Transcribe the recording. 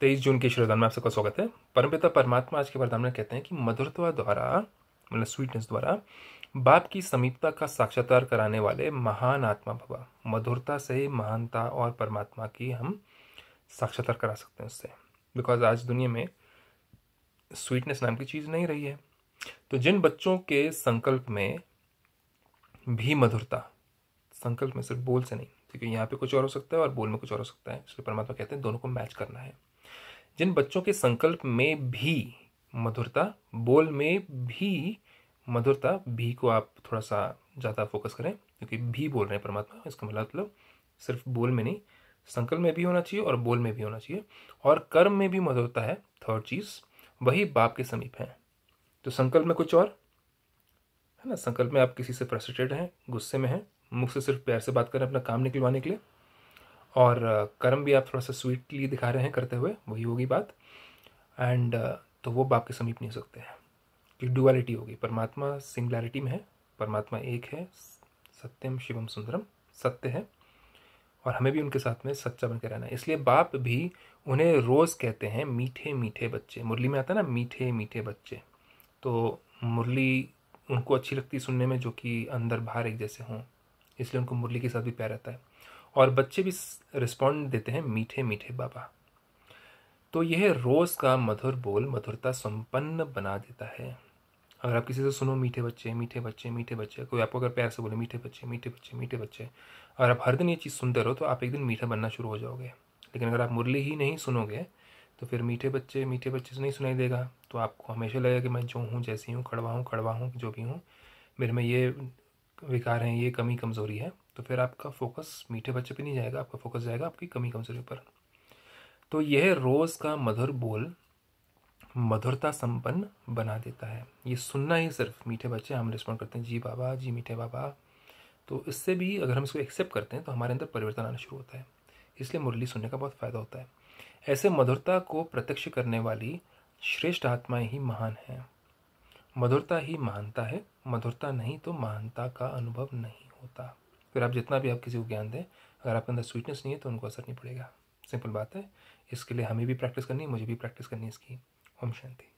तेईस जून के श्रोदान में आप सबका स्वागत है परमपिता परमात्मा आज के वरदान में कहते हैं कि मधुरता द्वारा मतलब स्वीटनेस द्वारा बाप की समीपता का साक्षात्कार कराने वाले महान आत्मा भवा मधुरता से महानता और परमात्मा की हम साक्षात्कार करा सकते हैं उससे बिकॉज आज दुनिया में स्वीटनेस नाम की चीज़ नहीं रही है तो जिन बच्चों के संकल्प में भी मधुरता संकल्प में सिर्फ बोल से नहीं क्योंकि यहाँ पे कुछ और हो सकता है और बोल में कुछ और हो सकता है इसलिए परमात्मा कहते हैं दोनों को मैच करना है जिन बच्चों के संकल्प में भी मधुरता बोल में भी मधुरता भी को आप थोड़ा सा ज़्यादा फोकस करें क्योंकि भी बोल रहे हैं परमात्मा इसका मतलब सिर्फ बोल में नहीं संकल्प में भी होना चाहिए और बोल में भी होना चाहिए और कर्म में भी मधुरता है थर्ड चीज़ वही बाप के समीप है तो संकल्प में कुछ और है ना संकल्प में आप किसी से फ्रस्ट्रेटेड हैं गुस्से में हैं मुख से सिर्फ प्यार से बात करें अपना काम निकलवाने के लिए और कर्म भी आप थोड़ा सा स्वीटली दिखा रहे हैं करते हुए वही होगी बात एंड तो वो बाप के समीप नहीं हो सकते हैं कि डुअलिटी होगी परमात्मा सिंगलैरिटी में है परमात्मा एक है सत्यम शिवम सुंदरम सत्य है और हमें भी उनके साथ में सच्चा बनकर रहना है इसलिए बाप भी उन्हें रोज़ कहते हैं मीठे मीठे बच्चे मुरली में आता है ना मीठे मीठे बच्चे तो मुरली उनको अच्छी लगती सुनने में जो कि अंदर बाहर एक जैसे हों इसलिए उनको मुरली के साथ भी प्यार रहता है और बच्चे भी रिस्पॉन्ड देते हैं मीठे मीठे बाबा तो यह रोज़ का मधुर बोल मधुरता संपन्न बना देता है अगर आप किसी से सुनो मीठे बच्चे मीठे बच्चे मीठे बच्चे कोई आपको अगर प्यार से बोले मीठे बच्चे मीठे बच्चे मीठे बच्चे अगर आप हर दिन ये चीज़ सुनते रहो तो आप एक दिन मीठा बनना शुरू हो जाओगे लेकिन अगर आप मुरली ही नहीं सुनोगे तो फिर मीठे बच्चे मीठे बच्चे से नहीं सुनाई देगा तो आपको हमेशा लगेगा कि मैं जो हूँ जैसी हूँ खड़वा हूँ खड़वा हूँ जो भी हूँ मेरे में ये विकार हैं ये कमी कमज़ोरी है तो फिर आपका फोकस मीठे बच्चे पे नहीं जाएगा आपका फोकस जाएगा आपकी कमी कमजोरी पर तो यह रोज़ का मधुर बोल मधुरता संपन्न बना देता है ये सुनना ही सिर्फ मीठे बच्चे हम रिस्पॉन्ड करते हैं जी बाबा जी मीठे बाबा तो इससे भी अगर हम इसको एक्सेप्ट करते हैं तो हमारे अंदर परिवर्तन आना शुरू होता है इसलिए मुरली सुनने का बहुत फ़ायदा होता है ऐसे मधुरता को प्रत्यक्ष करने वाली श्रेष्ठ आत्माएं ही महान हैं मधुरता ही महानता है मधुरता नहीं तो महानता का अनुभव नहीं होता फिर आप जितना भी आप किसी को ज्ञान दें अगर आपके अंदर स्वीटनेस नहीं है तो उनको असर नहीं पड़ेगा सिंपल बात है इसके लिए हमें भी प्रैक्टिस करनी है मुझे भी प्रैक्टिस करनी है इसकी ओम शांति